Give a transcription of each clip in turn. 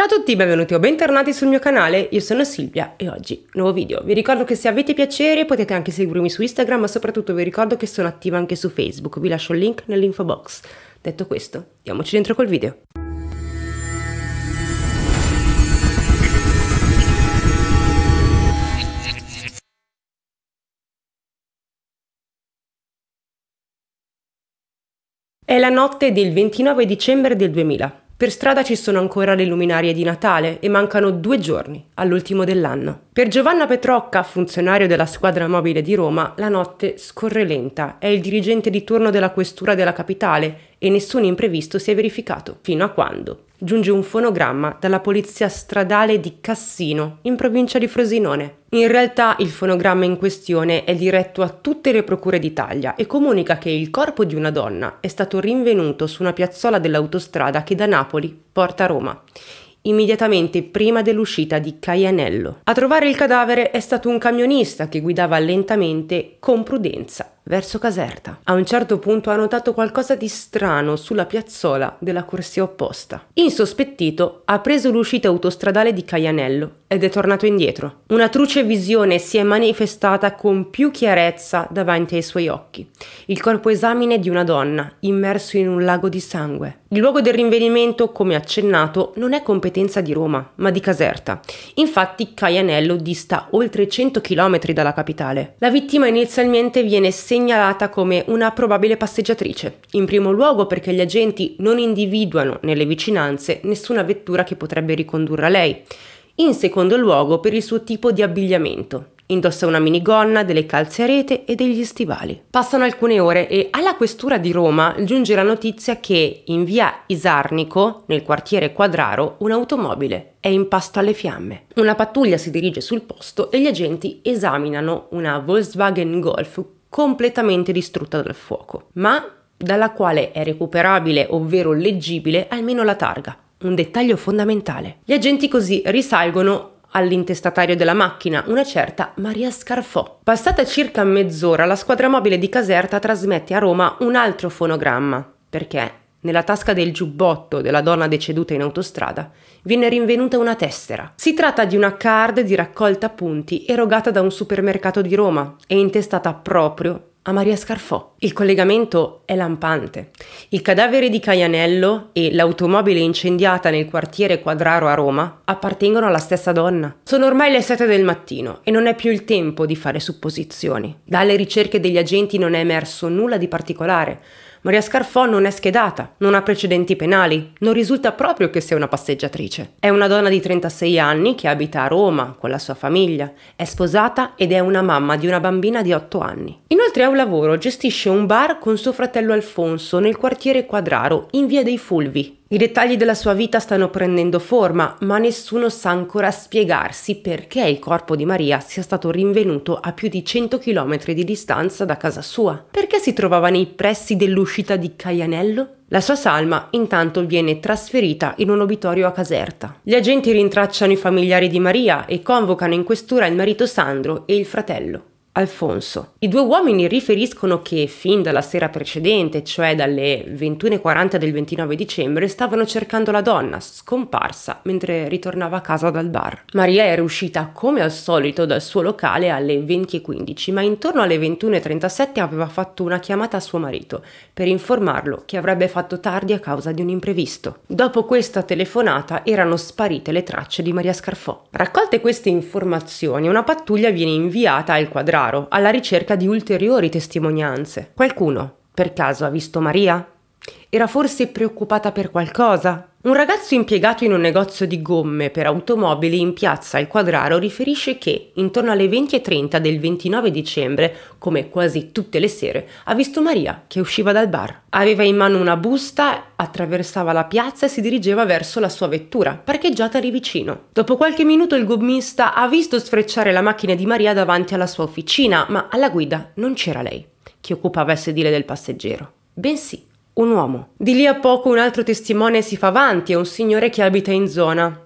Ciao a tutti, benvenuti o bentornati sul mio canale, io sono Silvia e oggi nuovo video. Vi ricordo che se avete piacere potete anche seguirmi su Instagram, ma soprattutto vi ricordo che sono attiva anche su Facebook, vi lascio il link nell'info box. Detto questo, diamoci dentro col video. È la notte del 29 dicembre del 2000. Per strada ci sono ancora le luminarie di Natale e mancano due giorni all'ultimo dell'anno. Per Giovanna Petrocca, funzionario della squadra mobile di Roma, la notte scorre lenta. È il dirigente di turno della questura della capitale e nessun imprevisto si è verificato, fino a quando giunge un fonogramma dalla polizia stradale di Cassino, in provincia di Frosinone. In realtà il fonogramma in questione è diretto a tutte le procure d'Italia e comunica che il corpo di una donna è stato rinvenuto su una piazzola dell'autostrada che da Napoli porta a Roma immediatamente prima dell'uscita di Caianello. A trovare il cadavere è stato un camionista che guidava lentamente con prudenza verso Caserta. A un certo punto ha notato qualcosa di strano sulla piazzola della corsia opposta. Insospettito, ha preso l'uscita autostradale di Caianello ed è tornato indietro. Una truce visione si è manifestata con più chiarezza davanti ai suoi occhi. Il corpo esamine di una donna immerso in un lago di sangue. Il luogo del rinvenimento, come accennato, non è competenza di Roma, ma di Caserta. Infatti Caianello dista oltre 100 km dalla capitale. La vittima inizialmente viene segnalata segnalata come una probabile passeggiatrice, in primo luogo perché gli agenti non individuano nelle vicinanze nessuna vettura che potrebbe ricondurre a lei, in secondo luogo per il suo tipo di abbigliamento, Indossa una minigonna, delle calze a rete e degli stivali. Passano alcune ore e alla questura di Roma giunge la notizia che in via Isarnico, nel quartiere Quadraro, un'automobile è in pasto alle fiamme. Una pattuglia si dirige sul posto e gli agenti esaminano una Volkswagen Golf completamente distrutta dal fuoco, ma dalla quale è recuperabile, ovvero leggibile, almeno la targa, un dettaglio fondamentale. Gli agenti così risalgono all'intestatario della macchina, una certa Maria Scarfò. Passata circa mezz'ora, la squadra mobile di Caserta trasmette a Roma un altro fonogramma, perché nella tasca del giubbotto della donna deceduta in autostrada viene rinvenuta una tessera. Si tratta di una card di raccolta punti erogata da un supermercato di Roma e intestata proprio a Maria Scarfò. Il collegamento è lampante. Il cadavere di Caianello e l'automobile incendiata nel quartiere Quadraro a Roma appartengono alla stessa donna. Sono ormai le 7 del mattino e non è più il tempo di fare supposizioni. Dalle ricerche degli agenti non è emerso nulla di particolare, Maria Scarfò non è schedata, non ha precedenti penali, non risulta proprio che sia una passeggiatrice. È una donna di 36 anni che abita a Roma con la sua famiglia, è sposata ed è una mamma di una bambina di 8 anni. Inoltre ha un lavoro, gestisce un bar con suo fratello Alfonso nel quartiere Quadraro, in via dei Fulvi, i dettagli della sua vita stanno prendendo forma, ma nessuno sa ancora spiegarsi perché il corpo di Maria sia stato rinvenuto a più di 100 km di distanza da casa sua. Perché si trovava nei pressi dell'uscita di Caianello? La sua salma intanto viene trasferita in un obitorio a Caserta. Gli agenti rintracciano i familiari di Maria e convocano in questura il marito Sandro e il fratello. Alfonso. I due uomini riferiscono che fin dalla sera precedente, cioè dalle 21.40 del 29 dicembre, stavano cercando la donna, scomparsa, mentre ritornava a casa dal bar. Maria era uscita come al solito dal suo locale alle 20.15, ma intorno alle 21.37 aveva fatto una chiamata a suo marito per informarlo che avrebbe fatto tardi a causa di un imprevisto. Dopo questa telefonata erano sparite le tracce di Maria Scarfò. Raccolte queste informazioni, una pattuglia viene inviata al quadrato faro alla ricerca di ulteriori testimonianze. Qualcuno, per caso, ha visto Maria? Era forse preoccupata per qualcosa? Un ragazzo impiegato in un negozio di gomme per automobili in piazza al Quadraro riferisce che, intorno alle 20.30 del 29 dicembre, come quasi tutte le sere, ha visto Maria che usciva dal bar. Aveva in mano una busta, attraversava la piazza e si dirigeva verso la sua vettura, parcheggiata lì vicino. Dopo qualche minuto il gommista ha visto sfrecciare la macchina di Maria davanti alla sua officina, ma alla guida non c'era lei, che occupava il sedile del passeggero, bensì un uomo. Di lì a poco un altro testimone si fa avanti, è un signore che abita in zona.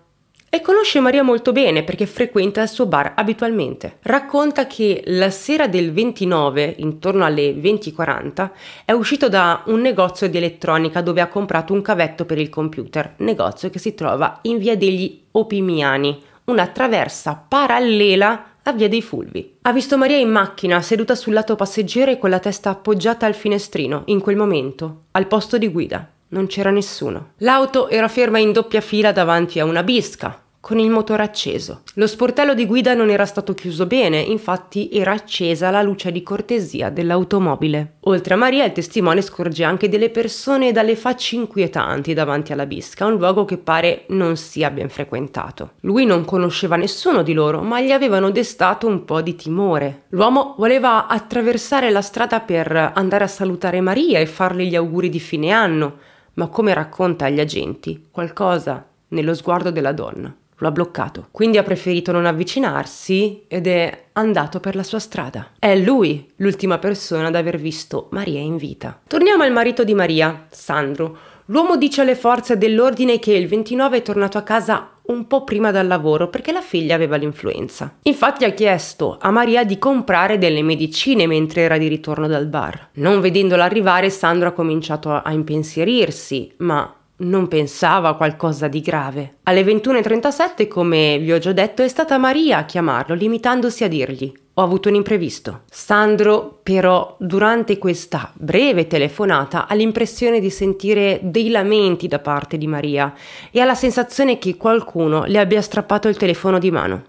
E conosce Maria molto bene perché frequenta il suo bar abitualmente. Racconta che la sera del 29, intorno alle 20.40, è uscito da un negozio di elettronica dove ha comprato un cavetto per il computer, negozio che si trova in via degli Opimiani, una traversa parallela a Via dei Fulvi. Ha visto Maria in macchina, seduta sul lato passeggero e con la testa appoggiata al finestrino, in quel momento, al posto di guida. Non c'era nessuno. L'auto era ferma in doppia fila davanti a una bisca, con il motore acceso. Lo sportello di guida non era stato chiuso bene, infatti era accesa la luce di cortesia dell'automobile. Oltre a Maria, il testimone scorge anche delle persone dalle facce inquietanti davanti alla bisca, un luogo che pare non sia ben frequentato. Lui non conosceva nessuno di loro, ma gli avevano destato un po' di timore. L'uomo voleva attraversare la strada per andare a salutare Maria e farle gli auguri di fine anno, ma come racconta agli agenti, qualcosa nello sguardo della donna lo ha bloccato. Quindi ha preferito non avvicinarsi ed è andato per la sua strada. È lui l'ultima persona ad aver visto Maria in vita. Torniamo al marito di Maria, Sandro. L'uomo dice alle forze dell'ordine che il 29 è tornato a casa un po' prima dal lavoro perché la figlia aveva l'influenza. Infatti ha chiesto a Maria di comprare delle medicine mentre era di ritorno dal bar. Non vedendola arrivare, Sandro ha cominciato a impensierirsi, ma non pensava a qualcosa di grave. Alle 21.37, come vi ho già detto, è stata Maria a chiamarlo, limitandosi a dirgli ho avuto un imprevisto. Sandro però durante questa breve telefonata ha l'impressione di sentire dei lamenti da parte di Maria e ha la sensazione che qualcuno le abbia strappato il telefono di mano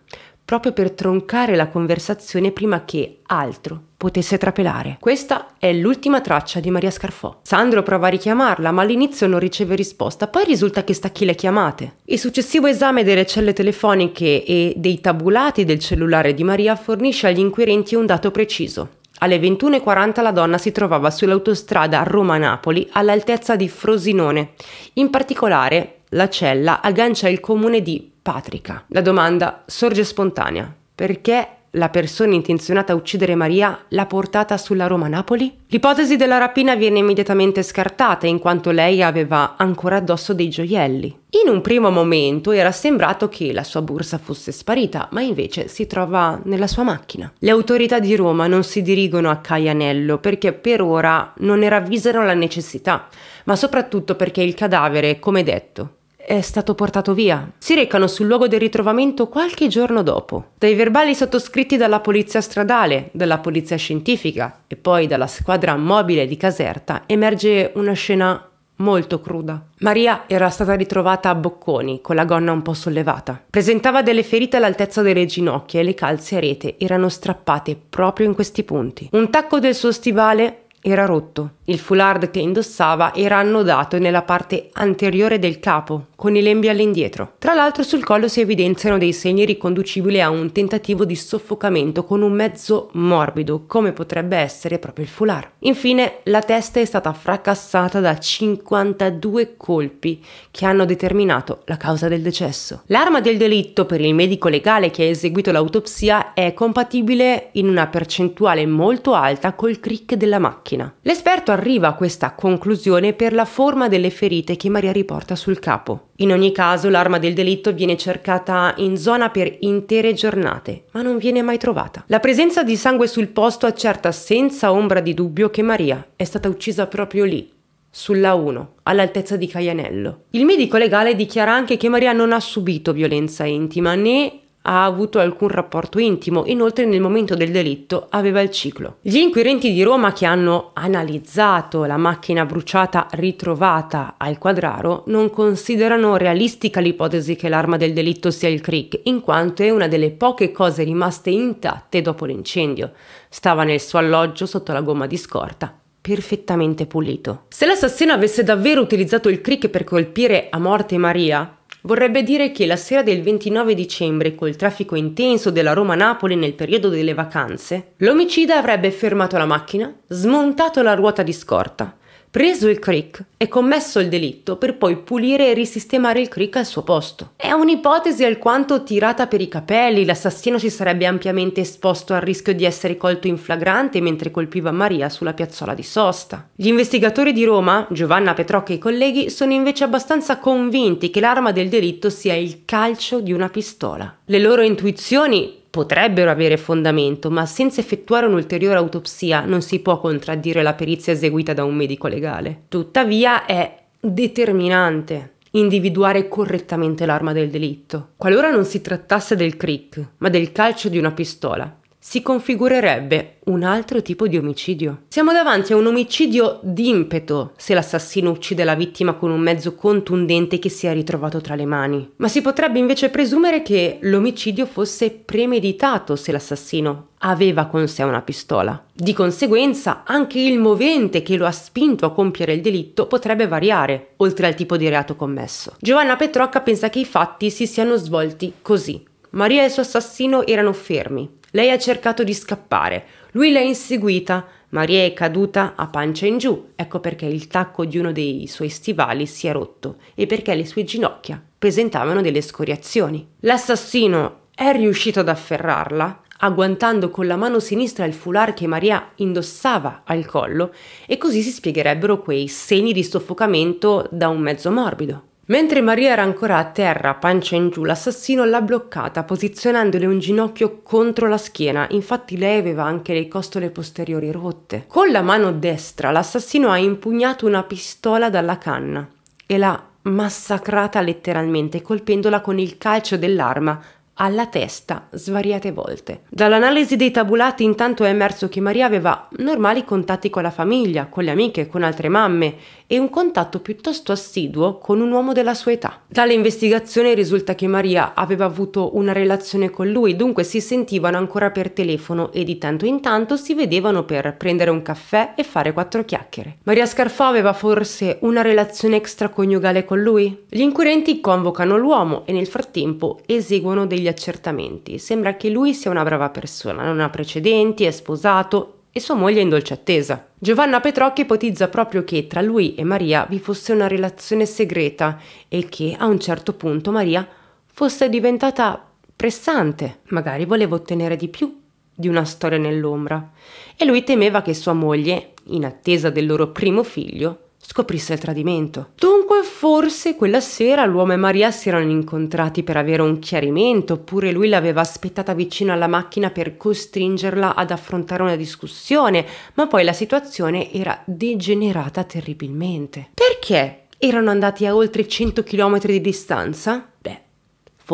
proprio per troncare la conversazione prima che altro potesse trapelare. Questa è l'ultima traccia di Maria Scarfò. Sandro prova a richiamarla, ma all'inizio non riceve risposta, poi risulta che stacchi le chiamate. Il successivo esame delle celle telefoniche e dei tabulati del cellulare di Maria fornisce agli inquirenti un dato preciso. Alle 21.40 la donna si trovava sull'autostrada Roma-Napoli all'altezza di Frosinone. In particolare, la cella aggancia il comune di Patrica. La domanda sorge spontanea. Perché la persona intenzionata a uccidere Maria l'ha portata sulla Roma Napoli? L'ipotesi della rapina viene immediatamente scartata in quanto lei aveva ancora addosso dei gioielli. In un primo momento era sembrato che la sua borsa fosse sparita, ma invece si trova nella sua macchina. Le autorità di Roma non si dirigono a Caianello perché per ora non ne ravvisano la necessità, ma soprattutto perché il cadavere, come detto, è stato portato via. Si recano sul luogo del ritrovamento qualche giorno dopo. Dai verbali sottoscritti dalla polizia stradale, dalla polizia scientifica e poi dalla squadra mobile di Caserta emerge una scena molto cruda. Maria era stata ritrovata a bocconi, con la gonna un po' sollevata. Presentava delle ferite all'altezza delle ginocchia e le calze a rete erano strappate proprio in questi punti. Un tacco del suo stivale era rotto. Il foulard che indossava era annodato nella parte anteriore del capo, con i lembi all'indietro. Tra l'altro sul collo si evidenziano dei segni riconducibili a un tentativo di soffocamento con un mezzo morbido, come potrebbe essere proprio il foulard. Infine, la testa è stata fracassata da 52 colpi che hanno determinato la causa del decesso. L'arma del delitto per il medico legale che ha eseguito l'autopsia è compatibile in una percentuale molto alta col crick della macchina. L'esperto arriva a questa conclusione per la forma delle ferite che Maria riporta sul capo. In ogni caso l'arma del delitto viene cercata in zona per intere giornate, ma non viene mai trovata. La presenza di sangue sul posto accerta senza ombra di dubbio che Maria è stata uccisa proprio lì, sulla 1, all'altezza di Caianello. Il medico legale dichiara anche che Maria non ha subito violenza intima né ha avuto alcun rapporto intimo, inoltre nel momento del delitto aveva il ciclo. Gli inquirenti di Roma che hanno analizzato la macchina bruciata ritrovata al quadraro non considerano realistica l'ipotesi che l'arma del delitto sia il crick, in quanto è una delle poche cose rimaste intatte dopo l'incendio. Stava nel suo alloggio sotto la gomma di scorta, perfettamente pulito. Se l'assassino avesse davvero utilizzato il crick per colpire a morte Maria, vorrebbe dire che la sera del 29 dicembre, col traffico intenso della Roma-Napoli nel periodo delle vacanze, l'omicida avrebbe fermato la macchina, smontato la ruota di scorta, preso il crick e commesso il delitto per poi pulire e risistemare il crick al suo posto. È un'ipotesi alquanto tirata per i capelli, l'assassino si sarebbe ampiamente esposto al rischio di essere colto in flagrante mentre colpiva Maria sulla piazzola di sosta. Gli investigatori di Roma, Giovanna Petrocchi e i colleghi, sono invece abbastanza convinti che l'arma del delitto sia il calcio di una pistola. Le loro intuizioni potrebbero avere fondamento, ma senza effettuare un'ulteriore autopsia non si può contraddire la perizia eseguita da un medico legale. Tuttavia è determinante individuare correttamente l'arma del delitto. Qualora non si trattasse del crick, ma del calcio di una pistola, si configurerebbe un altro tipo di omicidio. Siamo davanti a un omicidio d'impeto se l'assassino uccide la vittima con un mezzo contundente che si è ritrovato tra le mani, ma si potrebbe invece presumere che l'omicidio fosse premeditato se l'assassino aveva con sé una pistola. Di conseguenza, anche il movente che lo ha spinto a compiere il delitto potrebbe variare, oltre al tipo di reato commesso. Giovanna Petrocca pensa che i fatti si siano svolti così. Maria e il suo assassino erano fermi. Lei ha cercato di scappare. Lui l'ha inseguita. Maria è caduta a pancia in giù. Ecco perché il tacco di uno dei suoi stivali si è rotto e perché le sue ginocchia presentavano delle scoriazioni. L'assassino è riuscito ad afferrarla, agguantando con la mano sinistra il foulard che Maria indossava al collo, e così si spiegherebbero quei segni di soffocamento da un mezzo morbido. Mentre Maria era ancora a terra, pancia in giù, l'assassino l'ha bloccata posizionandole un ginocchio contro la schiena, infatti lei aveva anche le costole posteriori rotte. Con la mano destra l'assassino ha impugnato una pistola dalla canna e l'ha massacrata letteralmente, colpendola con il calcio dell'arma alla testa svariate volte. Dall'analisi dei tabulati intanto è emerso che Maria aveva normali contatti con la famiglia, con le amiche, con altre mamme e un contatto piuttosto assiduo con un uomo della sua età. Dalle investigazioni risulta che Maria aveva avuto una relazione con lui, dunque si sentivano ancora per telefono e di tanto in tanto si vedevano per prendere un caffè e fare quattro chiacchiere. Maria Scarfò aveva forse una relazione extraconiugale con lui? Gli inquirenti convocano l'uomo e nel frattempo eseguono degli accertamenti. Sembra che lui sia una brava persona, non ha precedenti, è sposato e sua moglie in dolce attesa. Giovanna Petrocchi ipotizza proprio che tra lui e Maria vi fosse una relazione segreta e che a un certo punto Maria fosse diventata pressante, magari voleva ottenere di più di una storia nell'ombra e lui temeva che sua moglie, in attesa del loro primo figlio, scoprisse il tradimento. Dunque forse quella sera l'uomo e Maria si erano incontrati per avere un chiarimento, oppure lui l'aveva aspettata vicino alla macchina per costringerla ad affrontare una discussione, ma poi la situazione era degenerata terribilmente. Perché erano andati a oltre 100 km di distanza? Beh,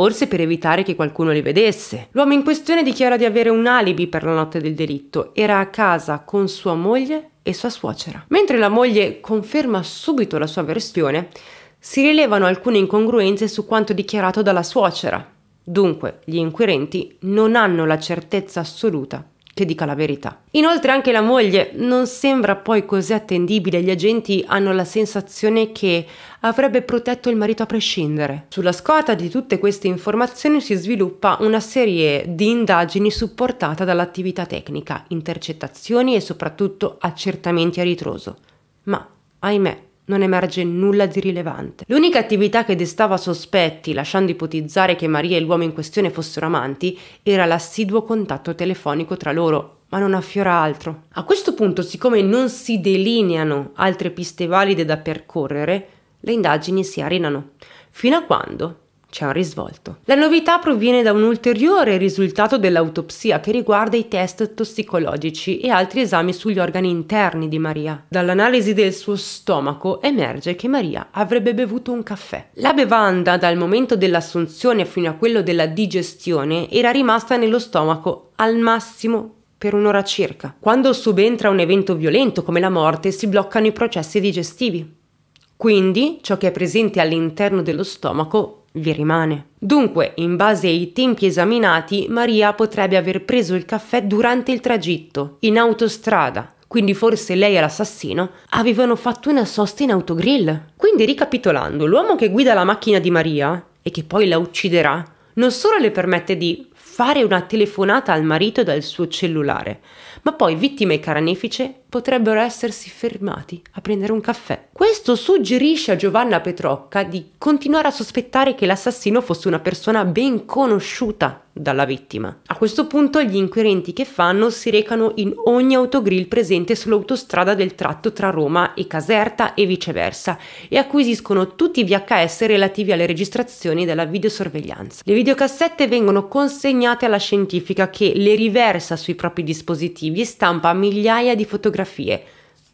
forse per evitare che qualcuno li vedesse. L'uomo in questione dichiara di avere un alibi per la notte del delitto, era a casa con sua moglie e sua suocera. Mentre la moglie conferma subito la sua versione, si rilevano alcune incongruenze su quanto dichiarato dalla suocera. Dunque, gli inquirenti non hanno la certezza assoluta che dica la verità. Inoltre anche la moglie non sembra poi così attendibile, gli agenti hanno la sensazione che avrebbe protetto il marito a prescindere. Sulla scorta di tutte queste informazioni si sviluppa una serie di indagini supportata dall'attività tecnica, intercettazioni e soprattutto accertamenti a ritroso. Ma, ahimè, non emerge nulla di rilevante. L'unica attività che destava sospetti, lasciando ipotizzare che Maria e l'uomo in questione fossero amanti, era l'assiduo contatto telefonico tra loro, ma non affiora altro. A questo punto, siccome non si delineano altre piste valide da percorrere, le indagini si arenano, fino a quando c'è un risvolto. La novità proviene da un ulteriore risultato dell'autopsia che riguarda i test tossicologici e altri esami sugli organi interni di Maria. Dall'analisi del suo stomaco emerge che Maria avrebbe bevuto un caffè. La bevanda dal momento dell'assunzione fino a quello della digestione era rimasta nello stomaco al massimo per un'ora circa. Quando subentra un evento violento come la morte si bloccano i processi digestivi. Quindi ciò che è presente all'interno dello stomaco vi rimane. Dunque, in base ai tempi esaminati, Maria potrebbe aver preso il caffè durante il tragitto, in autostrada, quindi forse lei e l'assassino avevano fatto una sosta in autogrill. Quindi ricapitolando, l'uomo che guida la macchina di Maria e che poi la ucciderà, non solo le permette di fare una telefonata al marito dal suo cellulare, ma poi, vittima e carnefice, potrebbero essersi fermati a prendere un caffè. Questo suggerisce a Giovanna Petrocca di continuare a sospettare che l'assassino fosse una persona ben conosciuta dalla vittima. A questo punto gli inquirenti che fanno si recano in ogni autogrill presente sull'autostrada del tratto tra Roma e Caserta e viceversa e acquisiscono tutti i VHS relativi alle registrazioni della videosorveglianza. Le videocassette vengono consegnate alla scientifica che le riversa sui propri dispositivi e stampa migliaia di fotografie fotografie,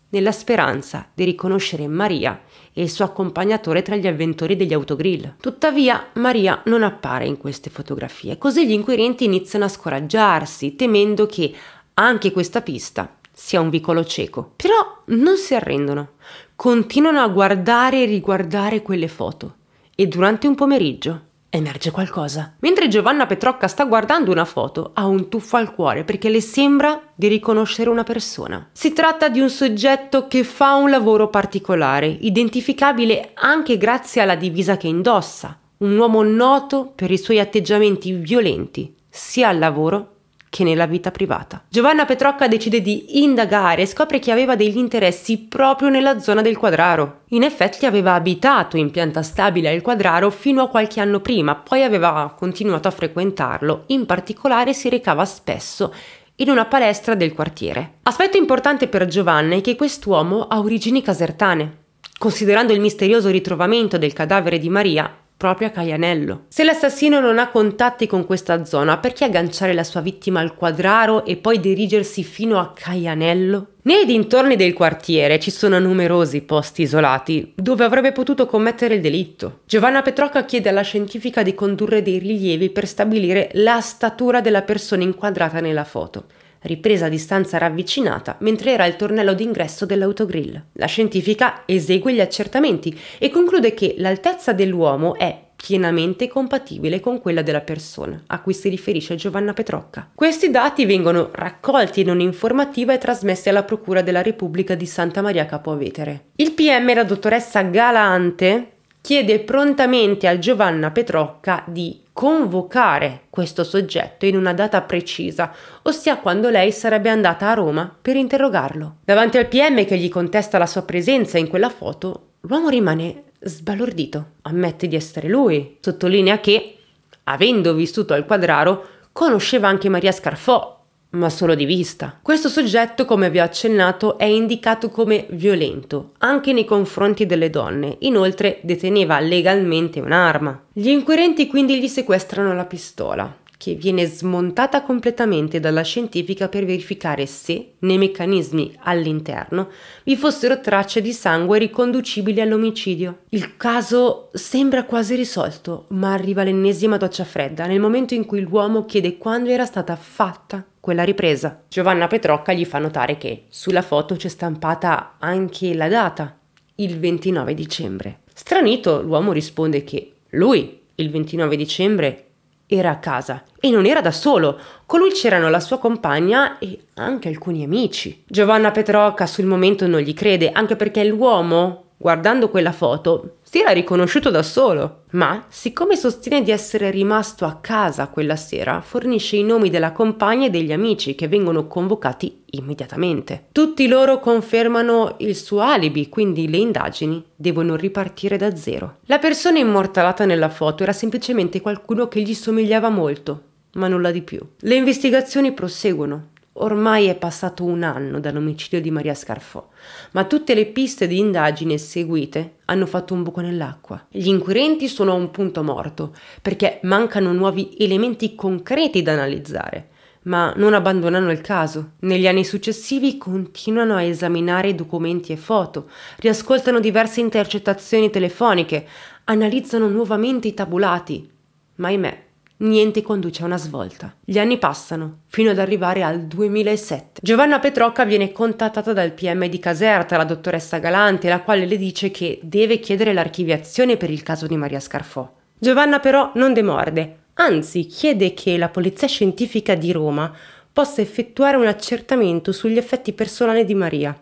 nella speranza di riconoscere Maria e il suo accompagnatore tra gli avventori degli autogrill. Tuttavia, Maria non appare in queste fotografie, così gli inquirenti iniziano a scoraggiarsi, temendo che anche questa pista sia un vicolo cieco. Però non si arrendono, continuano a guardare e riguardare quelle foto. E durante un pomeriggio emerge qualcosa. Mentre Giovanna Petrocca sta guardando una foto, ha un tuffo al cuore perché le sembra di riconoscere una persona. Si tratta di un soggetto che fa un lavoro particolare, identificabile anche grazie alla divisa che indossa, un uomo noto per i suoi atteggiamenti violenti, sia al lavoro che nella vita privata. Giovanna Petrocca decide di indagare e scopre che aveva degli interessi proprio nella zona del Quadraro. In effetti aveva abitato in pianta stabile al Quadraro fino a qualche anno prima, poi aveva continuato a frequentarlo, in particolare si recava spesso in una palestra del quartiere. Aspetto importante per Giovanna è che quest'uomo ha origini casertane. Considerando il misterioso ritrovamento del cadavere di Maria, proprio a Caianello. Se l'assassino non ha contatti con questa zona, perché agganciare la sua vittima al quadraro e poi dirigersi fino a Caianello? Nei dintorni del quartiere ci sono numerosi posti isolati dove avrebbe potuto commettere il delitto. Giovanna Petrocca chiede alla scientifica di condurre dei rilievi per stabilire la statura della persona inquadrata nella foto ripresa a distanza ravvicinata mentre era il tornello d'ingresso dell'autogrill. La scientifica esegue gli accertamenti e conclude che l'altezza dell'uomo è pienamente compatibile con quella della persona a cui si riferisce Giovanna Petrocca. Questi dati vengono raccolti in un'informativa e trasmessi alla Procura della Repubblica di Santa Maria Capo Vetere. Il PM, la dottoressa Galante, chiede prontamente a Giovanna Petrocca di convocare questo soggetto in una data precisa, ossia quando lei sarebbe andata a Roma per interrogarlo. Davanti al PM che gli contesta la sua presenza in quella foto, l'uomo rimane sbalordito, ammette di essere lui, sottolinea che, avendo vissuto al Quadraro, conosceva anche Maria Scarfò, ma solo di vista. Questo soggetto, come vi ho accennato, è indicato come violento, anche nei confronti delle donne, inoltre deteneva legalmente un'arma. Gli inquirenti quindi gli sequestrano la pistola che viene smontata completamente dalla scientifica per verificare se, nei meccanismi all'interno, vi fossero tracce di sangue riconducibili all'omicidio. Il caso sembra quasi risolto, ma arriva l'ennesima doccia fredda nel momento in cui l'uomo chiede quando era stata fatta quella ripresa. Giovanna Petrocca gli fa notare che sulla foto c'è stampata anche la data, il 29 dicembre. Stranito, l'uomo risponde che lui, il 29 dicembre, era a casa e non era da solo. Con lui c'erano la sua compagna e anche alcuni amici. Giovanna Petrocca sul momento non gli crede, anche perché l'uomo, guardando quella foto, era riconosciuto da solo. Ma, siccome sostiene di essere rimasto a casa quella sera, fornisce i nomi della compagna e degli amici che vengono convocati immediatamente. Tutti loro confermano il suo alibi, quindi le indagini devono ripartire da zero. La persona immortalata nella foto era semplicemente qualcuno che gli somigliava molto, ma nulla di più. Le investigazioni proseguono. Ormai è passato un anno dall'omicidio di Maria Scarfò, ma tutte le piste di indagine seguite hanno fatto un buco nell'acqua. Gli inquirenti sono a un punto morto, perché mancano nuovi elementi concreti da analizzare ma non abbandonano il caso. Negli anni successivi continuano a esaminare documenti e foto, riascoltano diverse intercettazioni telefoniche, analizzano nuovamente i tabulati. Ma ahimè, Niente conduce a una svolta. Gli anni passano, fino ad arrivare al 2007. Giovanna Petrocca viene contattata dal PM di Caserta, la dottoressa Galante, la quale le dice che deve chiedere l'archiviazione per il caso di Maria Scarfò. Giovanna però non demorde, anzi chiede che la Polizia Scientifica di Roma possa effettuare un accertamento sugli effetti personali di Maria,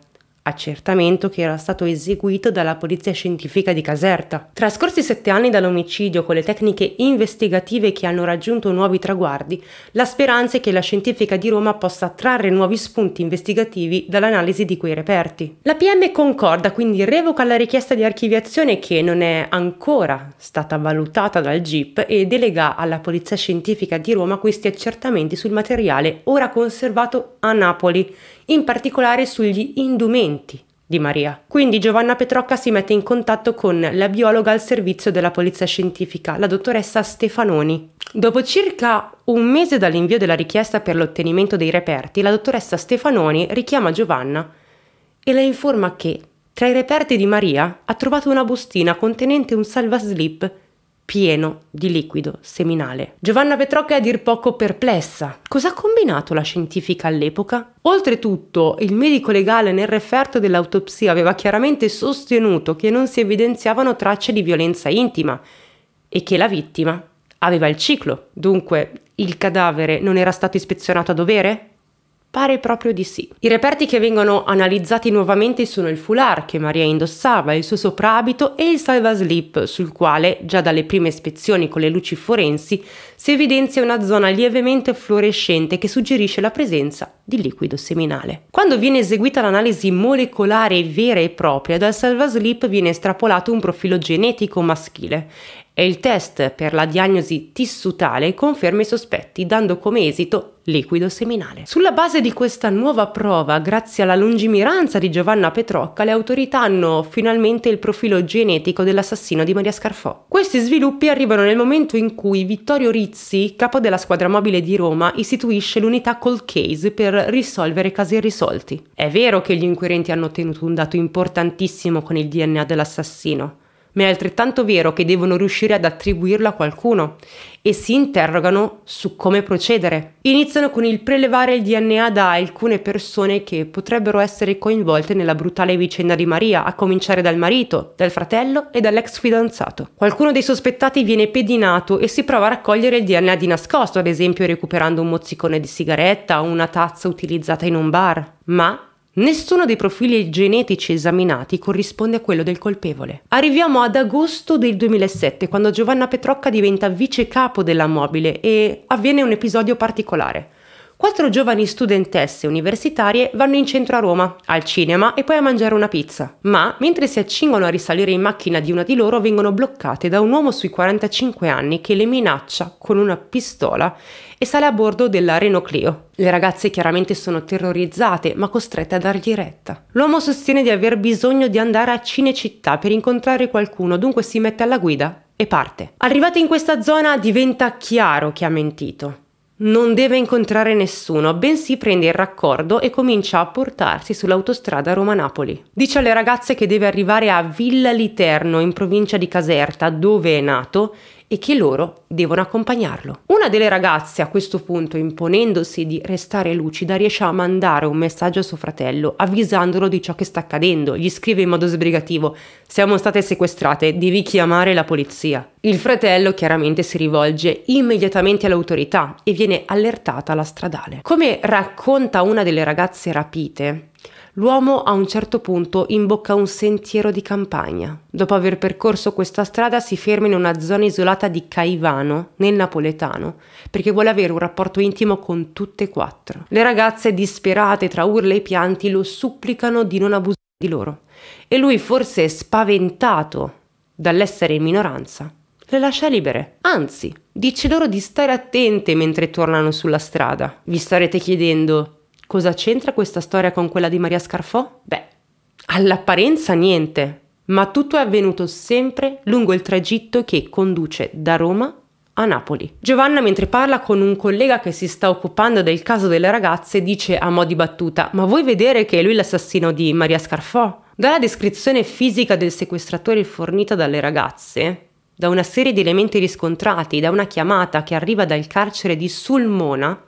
accertamento che era stato eseguito dalla Polizia Scientifica di Caserta. Trascorsi sette anni dall'omicidio con le tecniche investigative che hanno raggiunto nuovi traguardi, la speranza è che la Scientifica di Roma possa trarre nuovi spunti investigativi dall'analisi di quei reperti. La PM concorda quindi revoca la richiesta di archiviazione che non è ancora stata valutata dal GIP e delega alla Polizia Scientifica di Roma questi accertamenti sul materiale ora conservato a Napoli, in particolare sugli indumenti parenti di Maria. Quindi Giovanna Petrocca si mette in contatto con la biologa al servizio della polizia scientifica, la dottoressa Stefanoni. Dopo circa un mese dall'invio della richiesta per l'ottenimento dei reperti, la dottoressa Stefanoni richiama Giovanna e le informa che tra i reperti di Maria ha trovato una bustina contenente un salvaslip pieno di liquido seminale. Giovanna Petrocca è a dir poco perplessa. Cosa ha combinato la scientifica all'epoca? Oltretutto, il medico legale nel referto dell'autopsia aveva chiaramente sostenuto che non si evidenziavano tracce di violenza intima e che la vittima aveva il ciclo. Dunque, il cadavere non era stato ispezionato a dovere? Pare proprio di sì. I reperti che vengono analizzati nuovamente sono il foulard che Maria indossava, il suo soprabito e il salvaslip, sul quale, già dalle prime ispezioni con le luci forensi, si evidenzia una zona lievemente fluorescente che suggerisce la presenza di liquido seminale. Quando viene eseguita l'analisi molecolare vera e propria, dal salvaslip viene estrapolato un profilo genetico maschile e il test per la diagnosi tissutale conferma i sospetti, dando come esito liquido seminale. Sulla base di questa nuova prova, grazie alla lungimiranza di Giovanna Petrocca, le autorità hanno finalmente il profilo genetico dell'assassino di Maria Scarfò. Questi sviluppi arrivano nel momento in cui Vittorio Rizzi, capo della squadra mobile di Roma, istituisce l'unità Cold Case per per risolvere casi irrisolti. È vero che gli inquirenti hanno ottenuto un dato importantissimo con il DNA dell'assassino, ma è altrettanto vero che devono riuscire ad attribuirlo a qualcuno e si interrogano su come procedere. Iniziano con il prelevare il DNA da alcune persone che potrebbero essere coinvolte nella brutale vicenda di Maria, a cominciare dal marito, dal fratello e dall'ex fidanzato. Qualcuno dei sospettati viene pedinato e si prova a raccogliere il DNA di nascosto, ad esempio recuperando un mozzicone di sigaretta o una tazza utilizzata in un bar, ma Nessuno dei profili genetici esaminati corrisponde a quello del colpevole. Arriviamo ad agosto del 2007, quando Giovanna Petrocca diventa vice capo della mobile e avviene un episodio particolare quattro giovani studentesse universitarie vanno in centro a Roma, al cinema e poi a mangiare una pizza. Ma mentre si accingono a risalire in macchina di una di loro vengono bloccate da un uomo sui 45 anni che le minaccia con una pistola e sale a bordo della Renault Clio. Le ragazze chiaramente sono terrorizzate ma costrette a dargli retta. L'uomo sostiene di aver bisogno di andare a Cinecittà per incontrare qualcuno, dunque si mette alla guida e parte. Arrivate in questa zona diventa chiaro che ha mentito. Non deve incontrare nessuno, bensì prende il raccordo e comincia a portarsi sull'autostrada Roma-Napoli. Dice alle ragazze che deve arrivare a Villa Literno, in provincia di Caserta, dove è nato, e che loro devono accompagnarlo. Una delle ragazze a questo punto, imponendosi di restare lucida, riesce a mandare un messaggio a suo fratello avvisandolo di ciò che sta accadendo. Gli scrive in modo sbrigativo: Siamo state sequestrate, devi chiamare la polizia. Il fratello chiaramente si rivolge immediatamente all'autorità e viene allertata alla stradale. Come racconta una delle ragazze rapite, l'uomo a un certo punto imbocca un sentiero di campagna. Dopo aver percorso questa strada si ferma in una zona isolata di Caivano, nel napoletano, perché vuole avere un rapporto intimo con tutte e quattro. Le ragazze, disperate tra urla e pianti, lo supplicano di non abusare di loro e lui, forse spaventato dall'essere in minoranza, le lascia libere. Anzi, dice loro di stare attente mentre tornano sulla strada. Vi starete chiedendo Cosa c'entra questa storia con quella di Maria Scarfò? Beh, all'apparenza niente, ma tutto è avvenuto sempre lungo il tragitto che conduce da Roma a Napoli. Giovanna, mentre parla con un collega che si sta occupando del caso delle ragazze, dice a mo' di battuta: Ma vuoi vedere che è lui l'assassino di Maria Scarfò? Dalla descrizione fisica del sequestratore fornita dalle ragazze, da una serie di elementi riscontrati, da una chiamata che arriva dal carcere di Sulmona,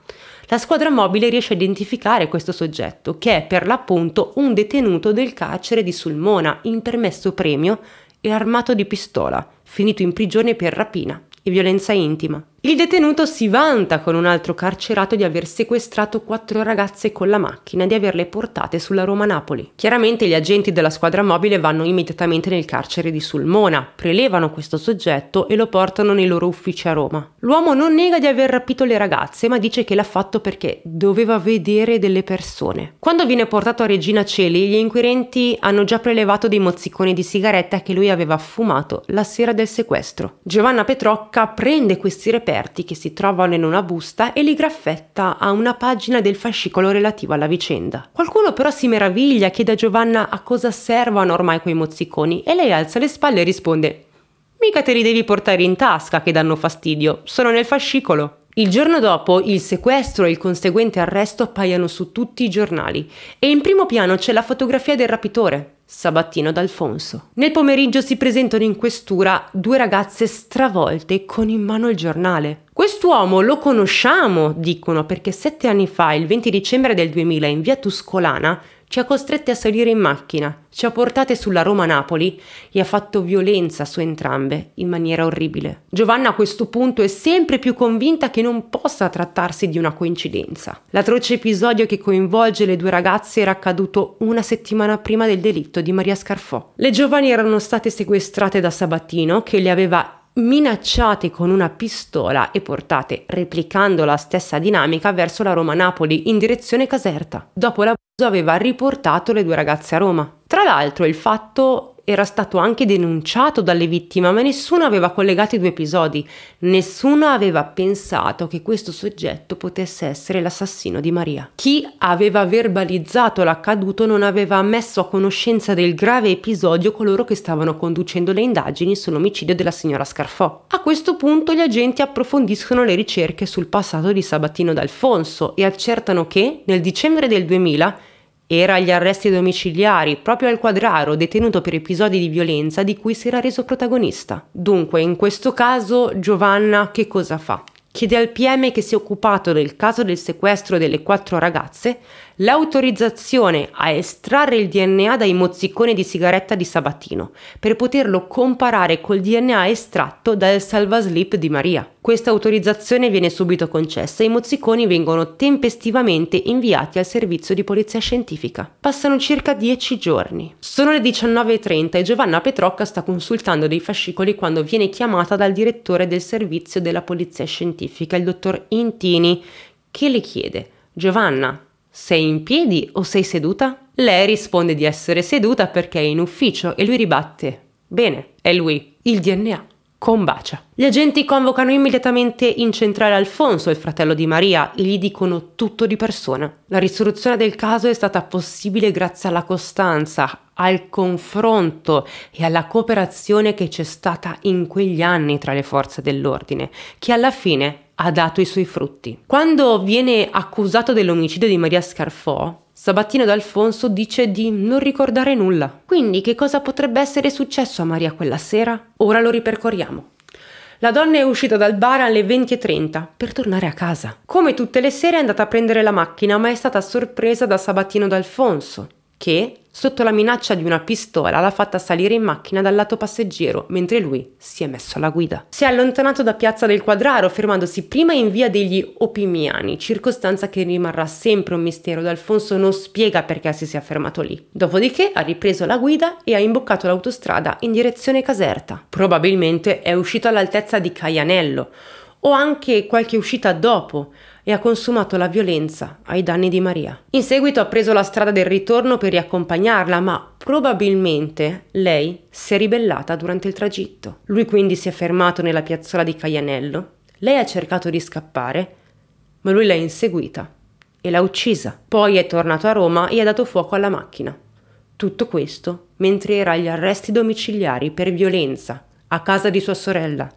la squadra mobile riesce a identificare questo soggetto, che è per l'appunto un detenuto del carcere di Sulmona, in permesso premio e armato di pistola, finito in prigione per rapina e violenza intima. Il detenuto si vanta con un altro carcerato di aver sequestrato quattro ragazze con la macchina e di averle portate sulla Roma-Napoli. Chiaramente gli agenti della squadra mobile vanno immediatamente nel carcere di Sulmona, prelevano questo soggetto e lo portano nei loro uffici a Roma. L'uomo non nega di aver rapito le ragazze, ma dice che l'ha fatto perché doveva vedere delle persone. Quando viene portato a Regina Celi, gli inquirenti hanno già prelevato dei mozziconi di sigaretta che lui aveva fumato la sera del sequestro. Giovanna Petrocca prende questi reperti reperti che si trovano in una busta e li graffetta a una pagina del fascicolo relativo alla vicenda. Qualcuno però si meraviglia, chiede a Giovanna a cosa servono ormai quei mozziconi e lei alza le spalle e risponde Mica te li devi portare in tasca che danno fastidio, sono nel fascicolo. Il giorno dopo il sequestro e il conseguente arresto appaiono su tutti i giornali e in primo piano c'è la fotografia del rapitore, Sabattino d'Alfonso. Nel pomeriggio si presentano in questura due ragazze stravolte con in mano il giornale. Quest'uomo lo conosciamo, dicono, perché sette anni fa, il 20 dicembre del 2000, in via Tuscolana, ci ha costrette a salire in macchina, ci ha portate sulla Roma-Napoli e ha fatto violenza su entrambe in maniera orribile. Giovanna a questo punto è sempre più convinta che non possa trattarsi di una coincidenza. L'atroce episodio che coinvolge le due ragazze era accaduto una settimana prima del delitto di Maria Scarfò. Le giovani erano state sequestrate da Sabatino che le aveva minacciate con una pistola e portate, replicando la stessa dinamica, verso la Roma-Napoli in direzione Caserta. Dopo la aveva riportato le due ragazze a Roma. Tra l'altro il fatto era stato anche denunciato dalle vittime, ma nessuno aveva collegato i due episodi, nessuno aveva pensato che questo soggetto potesse essere l'assassino di Maria. Chi aveva verbalizzato l'accaduto non aveva messo a conoscenza del grave episodio coloro che stavano conducendo le indagini sull'omicidio della signora Scarfò. A questo punto gli agenti approfondiscono le ricerche sul passato di Sabatino D'Alfonso e accertano che nel dicembre del 2000 era agli arresti domiciliari, proprio al quadraro, detenuto per episodi di violenza di cui si era reso protagonista. Dunque, in questo caso, Giovanna che cosa fa? Chiede al PM che si è occupato del caso del sequestro delle quattro ragazze l'autorizzazione a estrarre il DNA dai mozziconi di sigaretta di Sabatino per poterlo comparare col DNA estratto dal salvaslip di Maria. Questa autorizzazione viene subito concessa e i mozziconi vengono tempestivamente inviati al servizio di polizia scientifica. Passano circa dieci giorni. Sono le 19.30 e Giovanna Petrocca sta consultando dei fascicoli quando viene chiamata dal direttore del servizio della polizia scientifica, il dottor Intini, che le chiede Giovanna, sei in piedi o sei seduta? Lei risponde di essere seduta perché è in ufficio e lui ribatte. Bene, è lui. Il DNA combacia. Gli agenti convocano immediatamente in centrale Alfonso, il fratello di Maria, e gli dicono tutto di persona. La risoluzione del caso è stata possibile grazie alla costanza, al confronto e alla cooperazione che c'è stata in quegli anni tra le forze dell'ordine, che alla fine ha dato i suoi frutti. Quando viene accusato dell'omicidio di Maria Scarfò, Sabatino d'Alfonso dice di non ricordare nulla. Quindi che cosa potrebbe essere successo a Maria quella sera? Ora lo ripercorriamo. La donna è uscita dal bar alle 20.30 per tornare a casa. Come tutte le sere è andata a prendere la macchina, ma è stata sorpresa da Sabatino d'Alfonso, che, sotto la minaccia di una pistola, l'ha fatta salire in macchina dal lato passeggero mentre lui si è messo alla guida. Si è allontanato da Piazza del Quadraro, fermandosi prima in via degli Opimiani, circostanza che rimarrà sempre un mistero. D'Alfonso non spiega perché si sia fermato lì. Dopodiché ha ripreso la guida e ha imboccato l'autostrada in direzione Caserta. Probabilmente è uscito all'altezza di Caianello o anche qualche uscita dopo e ha consumato la violenza ai danni di Maria. In seguito ha preso la strada del ritorno per riaccompagnarla, ma probabilmente lei si è ribellata durante il tragitto. Lui quindi si è fermato nella piazzola di Caianello, lei ha cercato di scappare, ma lui l'ha inseguita e l'ha uccisa. Poi è tornato a Roma e ha dato fuoco alla macchina. Tutto questo mentre era agli arresti domiciliari per violenza a casa di sua sorella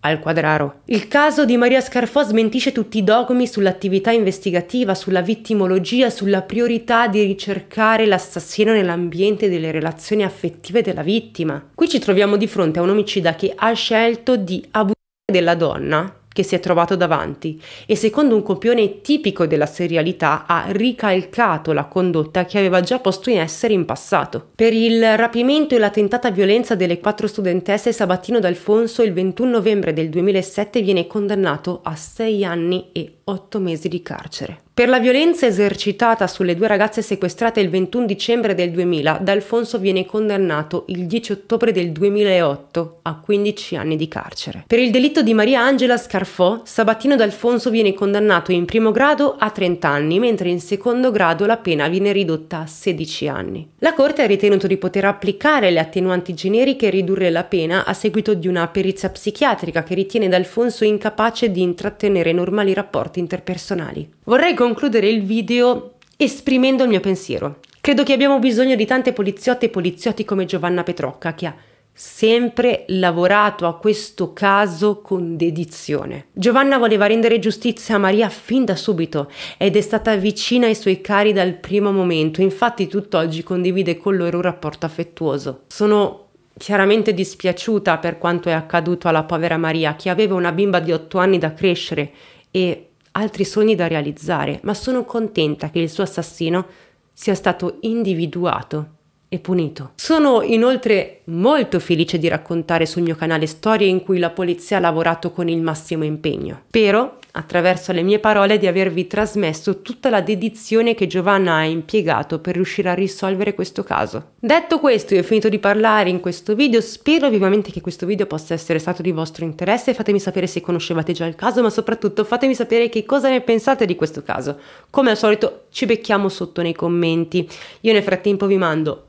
al quadraro. Il caso di Maria Scarfò smentisce tutti i dogmi sull'attività investigativa, sulla vittimologia, sulla priorità di ricercare l'assassino nell'ambiente delle relazioni affettive della vittima. Qui ci troviamo di fronte a un omicida che ha scelto di abusare della donna che si è trovato davanti e secondo un copione tipico della serialità ha ricalcato la condotta che aveva già posto in essere in passato. Per il rapimento e la tentata violenza delle quattro studentesse Sabatino D'Alfonso il 21 novembre del 2007 viene condannato a sei anni e otto mesi di carcere per la violenza esercitata sulle due ragazze sequestrate il 21 dicembre del 2000, D'Alfonso viene condannato il 10 ottobre del 2008 a 15 anni di carcere. Per il delitto di Maria Angela Scarfò, Sabatino D'Alfonso viene condannato in primo grado a 30 anni, mentre in secondo grado la pena viene ridotta a 16 anni. La Corte ha ritenuto di poter applicare le attenuanti generiche e ridurre la pena a seguito di una perizia psichiatrica che ritiene D'Alfonso incapace di intrattenere normali rapporti interpersonali. Vorrei concludere il video esprimendo il mio pensiero. Credo che abbiamo bisogno di tante poliziotte e poliziotti come Giovanna Petrocca, che ha sempre lavorato a questo caso con dedizione. Giovanna voleva rendere giustizia a Maria fin da subito ed è stata vicina ai suoi cari dal primo momento, infatti tutt'oggi condivide con loro un rapporto affettuoso. Sono chiaramente dispiaciuta per quanto è accaduto alla povera Maria, che aveva una bimba di 8 anni da crescere e altri sogni da realizzare, ma sono contenta che il suo assassino sia stato individuato e punito. Sono inoltre molto felice di raccontare sul mio canale storie in cui la polizia ha lavorato con il massimo impegno. Spero attraverso le mie parole, di avervi trasmesso tutta la dedizione che Giovanna ha impiegato per riuscire a risolvere questo caso. Detto questo, io ho finito di parlare in questo video, spero vivamente che questo video possa essere stato di vostro interesse, fatemi sapere se conoscevate già il caso, ma soprattutto fatemi sapere che cosa ne pensate di questo caso. Come al solito ci becchiamo sotto nei commenti. Io nel frattempo vi mando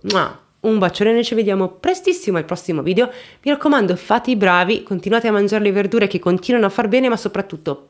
un bacione, noi ci vediamo prestissimo al prossimo video. Mi raccomando, fate i bravi, continuate a mangiare le verdure che continuano a far bene, ma soprattutto